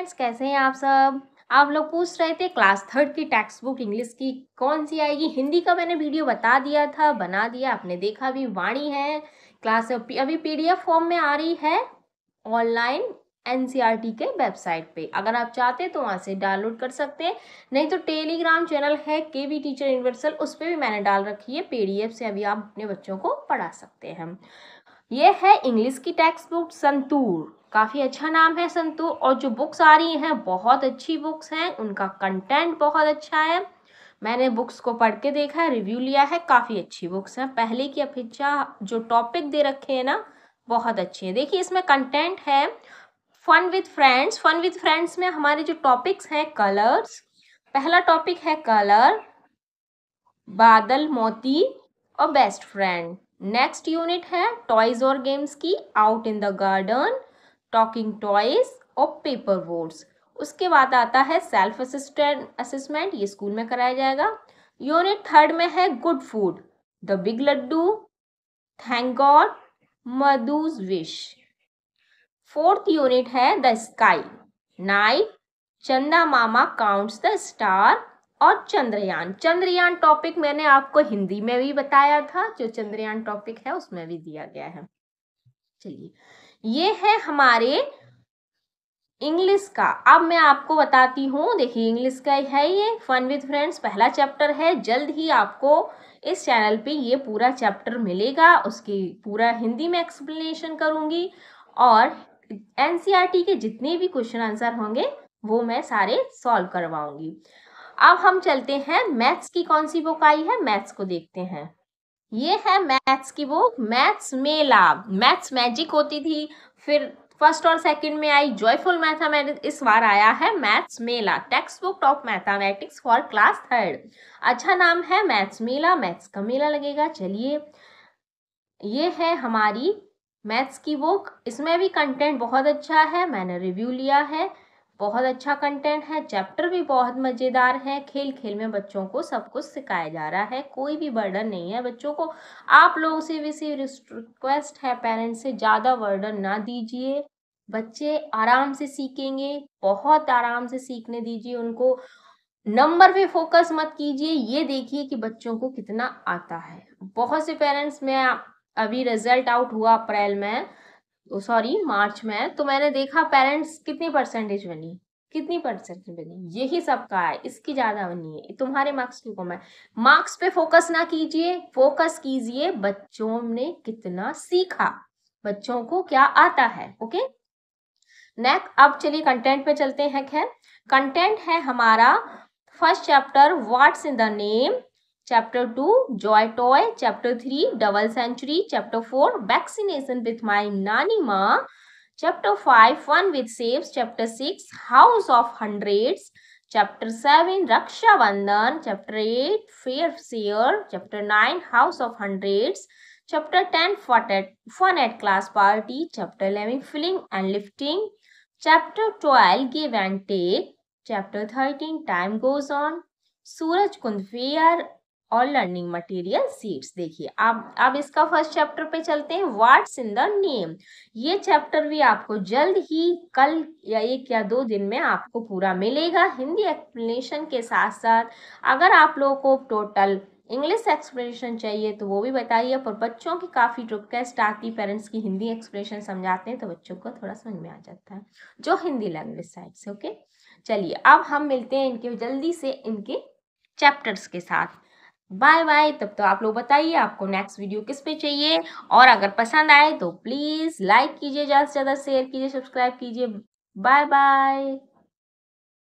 friends कैसे हैं आप सब आप लोग पूछ रहे थे क्लास थर्ड की टेक्स्ट बुक इंग्लिश की कौन सी आएगी हिंदी का मैंने वीडियो बता दिया था बना दिया आपने देखा भी वाणी है क्लास अभी पीडीएफ फॉर्म में आ रही है ऑनलाइन एनसीईआरटी e के वेबसाइट पे अगर आप चाहते तो वहाँ से डाउनलोड कर सकते हैं नहीं तो टेलीग्राम चैनल है के वी टीचर यूनिवर्सल उस पर भी मैंने डाल रखी है पी से अभी आप अपने बच्चों को पढ़ा सकते हैं ये है इंग्लिश की टेक्स्ट बुक संतूर काफ़ी अच्छा नाम है संतूर और जो बुक्स आ रही हैं बहुत अच्छी बुक्स हैं उनका कंटेंट बहुत अच्छा है मैंने बुक्स को पढ़ के देखा है रिव्यू लिया है काफ़ी अच्छी बुक्स हैं पहले की अपेक्षा जो टॉपिक दे रखे हैं ना बहुत अच्छे हैं देखिए इसमें कंटेंट है fun with friends fun with friends में हमारे जो टॉपिक्स हैं कलर्स पहला टॉपिक है कलर बादल मोती और बेस्ट फ्रेंड नेक्स्ट यूनिट है टॉयज और गेम्स की out in the garden talking toys और पेपर बोर्ड्स उसके बाद आता है सेल्फ असिस्टेंट असिस्मेंट ये स्कूल में कराया जाएगा यूनिट थर्ड में है good food the big laddu thank God Madhu's wish fourth unit है the sky night Chanda Mama counts the star और चंद्रयान चंद्रयान टॉपिक मैंने आपको हिंदी में भी बताया था जो चंद्रयान टॉपिक है उसमें भी दिया गया है चलिए ये है हमारे इंग्लिश का अब मैं आपको बताती हूँ देखिए इंग्लिश का है ये फन विद फ्रेंड्स पहला चैप्टर है जल्द ही आपको इस चैनल पे ये पूरा चैप्टर मिलेगा उसकी पूरा हिंदी में एक्सप्लेनेशन करूँगी और एनसीईआरटी e के जितने भी क्वेश्चन आंसर होंगे वो मैं सारे सॉल्व करवाऊंगी अब हम चलते हैं मैथ्स की कौन सी बुक आई है मैथ्स को देखते हैं ये है मैथ्स की बुक मैथ्स मेला मैथ्स मैजिक होती थी फिर फर्स्ट और सेकंड में आई जॉयफुल मैथमेटिक्स इस बार आया है मैथ्स मेला text book of mathematics for class third अच्छा नाम है मैथ्स मेला मैथ्स का मेला लगेगा चलिए ये है हमारी मैथ्स की बुक इसमें भी कंटेंट बहुत अच्छा है मैंने रिव्यू लिया है बहुत अच्छा कंटेंट है चैप्टर भी बहुत मज़ेदार है खेल खेल में बच्चों को सब कुछ सिखाया जा रहा है कोई भी बर्डन नहीं है बच्चों को आप लोगों से भी सी रिक्वेस्ट है पेरेंट्स से ज़्यादा बर्डन ना दीजिए बच्चे आराम से सीखेंगे बहुत आराम से सीखने दीजिए उनको नंबर पे फोकस मत कीजिए ये देखिए कि बच्चों को कितना आता है बहुत से पेरेंट्स में अभी रिजल्ट आउट हुआ अप्रैल में सॉरी oh, मार्च में तो मैंने देखा पेरेंट्स कितनी परसेंटेज बनी कितनी परसेंटेज बनी यही सबका है इसकी ज़्यादा बनी है तुम्हारे मार्क्स क्यों कम है मार्क्स पे फोकस ना कीजिए फोकस कीजिए बच्चों ने कितना सीखा बच्चों को क्या आता है ओके नेक्स्ट अब चलिए कंटेंट पे चलते हैं खैर कंटेंट है हमारा first chapter what's in the name chapter 2 joy toy chapter 3 double century chapter 4 vaccination with my nanima chapter 5 fun with saves chapter 6 house of hundreds chapter 7 raksha bandhan chapter 8 fair seer chapter 9 house of hundreds chapter 10 fun at, fun at class party chapter 11 filling and lifting chapter 12 give and take chapter 13 time goes on suraj kundviyar और learning material sheets देखिए आप अब इसका first chapter पे चलते हैं what's in the name ये chapter भी आपको जल्द ही कल या एक या दो दिन में आपको पूरा मिलेगा हिंदी एक्सप्लेनेशन के साथ साथ अगर आप लोगों को टोटल इंग्लिश एक्सप्लेनेशन चाहिए तो वो भी बताइए पर बच्चों की काफ़ी रिक्वेस्ट आती है पेरेंट्स की हिंदी एक्सप्लेनेशन समझाते हैं तो बच्चों को थोड़ा समझ में आ जाता है जो हिंदी लैंग्वेज साइड से ओके चलिए अब हम मिलते हैं इनके जल्दी से इनके चैप्टर्स के साथ बाय बाय तब तो आप लोग बताइए आपको नेक्स्ट वीडियो किस पे चाहिए और अगर पसंद आए तो प्लीज़ लाइक कीजिए ज़्यादा से ज़्यादा शेयर कीजिए सब्सक्राइब कीजिए बाय बाय